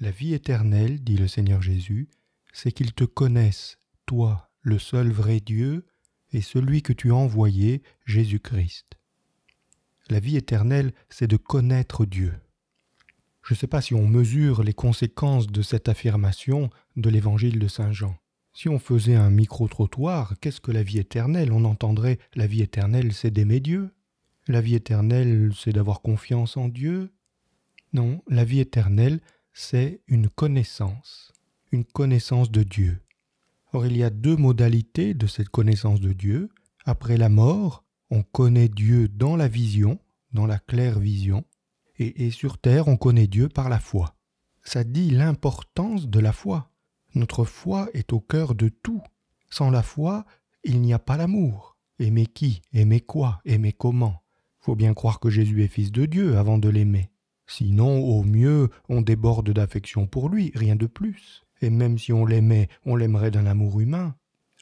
La vie éternelle, dit le Seigneur Jésus, c'est qu'il te connaisse, toi, le seul vrai Dieu, et celui que tu as envoyé, Jésus-Christ. La vie éternelle, c'est de connaître Dieu. Je ne sais pas si on mesure les conséquences de cette affirmation de l'évangile de Saint Jean. Si on faisait un micro-trottoir, qu'est-ce que la vie éternelle On entendrait la vie éternelle, c'est d'aimer Dieu. La vie éternelle, c'est d'avoir confiance en Dieu. Non, la vie éternelle, c'est une connaissance, une connaissance de Dieu. Or, il y a deux modalités de cette connaissance de Dieu. Après la mort, on connaît Dieu dans la vision, dans la claire vision, et, sur terre, on connaît Dieu par la foi. Ça dit l'importance de la foi. Notre foi est au cœur de tout. Sans la foi, il n'y a pas l'amour. Aimer qui Aimer quoi Aimer comment Faut bien croire que Jésus est fils de Dieu avant de l'aimer. Sinon, au mieux, on déborde d'affection pour lui, rien de plus. Et même si on l'aimait, on l'aimerait d'un amour humain.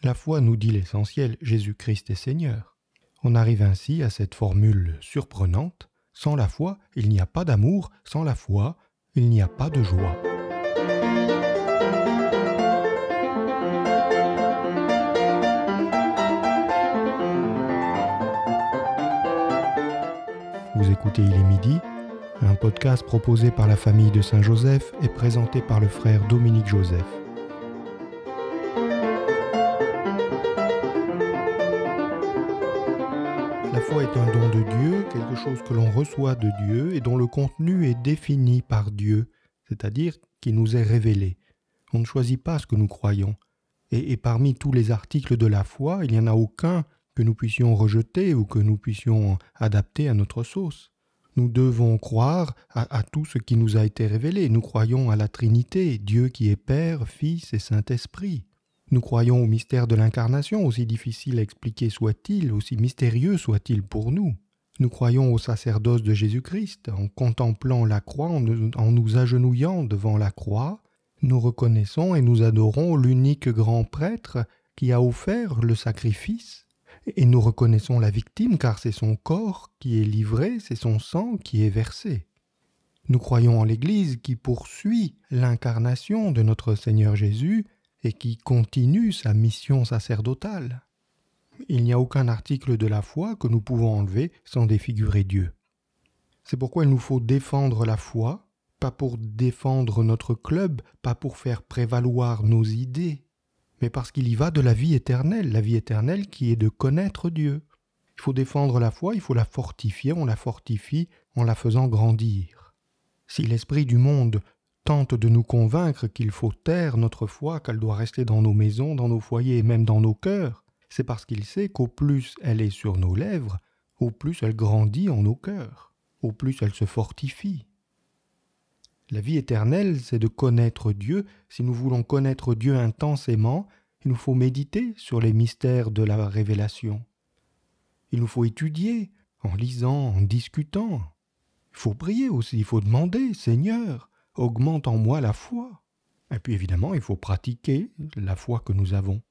La foi nous dit l'essentiel, Jésus-Christ est Seigneur. On arrive ainsi à cette formule surprenante, sans la foi, il n'y a pas d'amour, sans la foi, il n'y a pas de joie. Vous écoutez Il est midi, un podcast proposé par la famille de Saint-Joseph et présenté par le frère Dominique Joseph. La foi est un don de Dieu, quelque chose que l'on reçoit de Dieu et dont le contenu est défini par Dieu, c'est-à-dire qui nous est révélé. On ne choisit pas ce que nous croyons. Et, et parmi tous les articles de la foi, il n'y en a aucun que nous puissions rejeter ou que nous puissions adapter à notre sauce. Nous devons croire à, tout ce qui nous a été révélé. Nous croyons à la Trinité, Dieu qui est Père, Fils et Saint-Esprit. Nous croyons au mystère de l'incarnation, aussi difficile à expliquer soit-il, aussi mystérieux soit-il pour nous. Nous croyons au sacerdoce de Jésus-Christ. En contemplant la croix, en nous agenouillant devant la croix, nous reconnaissons et nous adorons l'unique grand prêtre qui a offert le sacrifice et nous reconnaissons la victime car c'est son corps qui est livré, c'est son sang qui est versé. Nous croyons en l'Église qui poursuit l'incarnation de notre Seigneur Jésus et qui continue sa mission sacerdotale. Il n'y a aucun article de la foi que nous pouvons enlever sans défigurer Dieu. C'est pourquoi il nous faut défendre la foi, pas pour défendre notre club, pas pour faire prévaloir nos idées, mais parce qu'il y va de la vie éternelle, la vie éternelle qui est de connaître Dieu. Il faut défendre la foi, il faut la fortifier, on la fortifie en la faisant grandir. Si l'esprit du monde tente de nous convaincre qu'il faut taire notre foi, qu'elle doit rester dans nos maisons, dans nos foyers et même dans nos cœurs, c'est parce qu'il sait qu'au plus elle est sur nos lèvres, au plus elle grandit en nos cœurs, au plus elle se fortifie. La vie éternelle, c'est de connaître Dieu. Si nous voulons connaître Dieu intensément, il nous faut méditer sur les mystères de la révélation. Il nous faut étudier, en lisant, en discutant. Il faut prier aussi, il faut demander, Seigneur, augmente en moi la foi. Et puis évidemment, il faut pratiquer la foi que nous avons.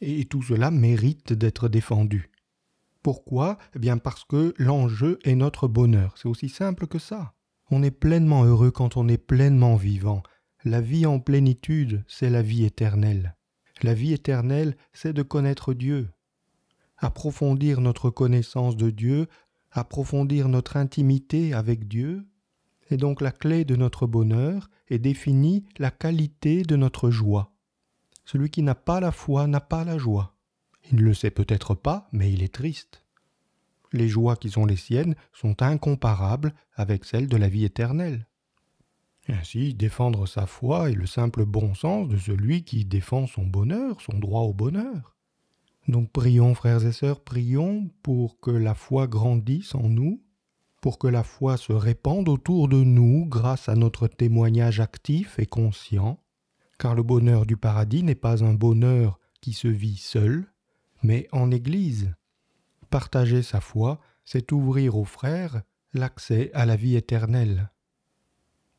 Et tout cela mérite d'être défendu. Pourquoi Eh bien parce que l'enjeu est notre bonheur. C'est aussi simple que ça. On est pleinement heureux quand on est pleinement vivant. La vie en plénitude, c'est la vie éternelle. La vie éternelle, c'est de connaître Dieu. Approfondir notre connaissance de Dieu, approfondir notre intimité avec Dieu, est donc la clé de notre bonheur et définit la qualité de notre joie. Celui qui n'a pas la foi n'a pas la joie. Il ne le sait peut-être pas, mais il est triste les joies qui sont les siennes sont incomparables avec celles de la vie éternelle. Ainsi, défendre sa foi est le simple bon sens de celui qui défend son bonheur, son droit au bonheur. Donc prions, frères et sœurs, prions pour que la foi grandisse en nous, pour que la foi se répande autour de nous grâce à notre témoignage actif et conscient, car le bonheur du paradis n'est pas un bonheur qui se vit seul, mais en Église, partager sa foi, c'est ouvrir aux frères l'accès à la vie éternelle.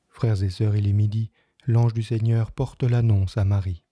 Frères et sœurs, il est midi, l'ange du Seigneur porte l'annonce à Marie.